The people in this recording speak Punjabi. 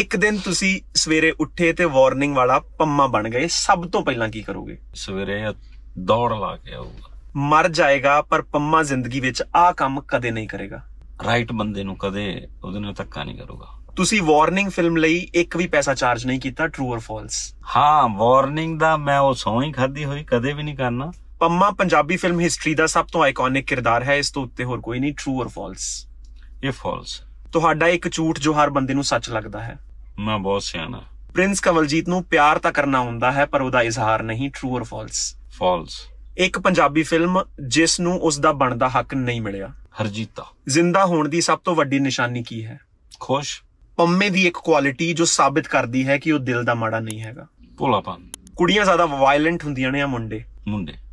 ਇੱਕ ਦਿਨ ਤੁਸੀਂ ਸਵੇਰੇ ਉੱਠੇ ਤੇ ਵਾਰਨਿੰਗ ਵਾਲਾ ਪੰਮਾ ਬਣ ਗਏ ਸਭ ਤੋਂ ਪਹਿਲਾਂ ਕੀ ਕਰੋਗੇ ਸਵੇਰੇ ਦੌੜ ਲਾ ਕੇ ਆਊਗਾ ਮਰ ਜਾਏਗਾ ਪਰ ਪੰਮਾ ਜ਼ਿੰਦਗੀ ਵਿੱਚ ਆ ਕੰਮ ਕਦੇ ਨਹੀਂ ਕਰੇਗਾ ਰਾਈਟ ਬੰਦੇ ਨੂੰ ਕਦੇ ਉਹਦੇ ਨਾਲ ਧੱਕਾ ਨਹੀਂ ਕਰੂਗਾ ਤੁਸੀਂ ਵਾਰਨਿੰਗ ਫਿਲਮ ਲਈ ਇੱਕ ਵੀ ਪੈਸਾ ਚਾਰਜ ਨਹੀਂ ਕੀਤਾ ਟਰੂ অর ਫਾਲਸ ਹਾਂ ਵਾਰਨਿੰਗ ਦਾ ਮੈਂ ਉਹ ਸੌਂ ਹੀ ਖਾਦੀ ਹੋਈ ਕਦੇ ਵੀ ਨਹੀਂ ਕਰਨਾ ਪੰਮਾ ਪੰਜਾਬੀ ਫਿਲਮ ਹਿਸਟਰੀ ਦਾ ਸਭ ਤੋਂ ਆਈਕੋਨਿਕ ਕਿਰਦਾਰ ਹੈ ਇਸ ਤੋਂ ਉੱਤੇ ਹੋਰ ਕੋਈ ਨਹੀਂ ਟਰੂ অর ਫਾਲਸ ਇਹ ਫਾਲਸ ਤੁਹਾਡਾ ਇੱਕ ਝੂਠ ਜੋ ਹਰ ਬੰਦੇ ਨੂੰ ਸੱਚ ਲੱਗਦਾ ਹੈ ਮੈਂ ਬਹੁਤ ਸਿਆਣਾ ਪ੍ਰਿੰਸ ਕਵਲਜੀਤ ਨੂੰ ਪਿਆਰ ਤਾਂ ਕਰਨਾ ਹੁੰਦਾ ਹੈ ਪਰ ਉਹਦਾ ਇਜ਼ਹਾਰ ਨਹੀਂ ਟਰੂ অর ਫਾਲਸ ਫਾਲਸ ਇੱਕ ਪੰਜਾਬੀ ਫਿਲਮ ਜਿਸ ਨੂੰ ਉਸ ਦਾ ਬਣਦਾ ਹੱਕ ਨਹੀਂ ਮਿਲਿਆ ਹਰਜੀਤਾ ਜ਼ਿੰਦਾ ਹੋਣ ਦੀ ਸਭ ਤੋਂ ਵੱਡੀ ਨਿਸ਼ਾਨੀ ਕੀ ਹੈ ਖੁਸ਼ ਪੰਮੇ ਦੀ ਇੱਕ ਕੁਆਲਿਟੀ ਜੋ ਸਾਬਿਤ ਕਰਦੀ ਹੈ ਕਿ ਉਹ ਦਿਲ ਦਾ ਮਾੜਾ ਨਹੀਂ ਹੈਗਾ ਭੋਲਾਪਨ ਕੁੜੀਆਂ ਜ਼ਿਆਦਾ ਵਾਇਲੈਂਟ ਹੁੰਦੀਆਂ ਨੇ ਆ ਮੁੰਡੇ ਮੁੰਡੇ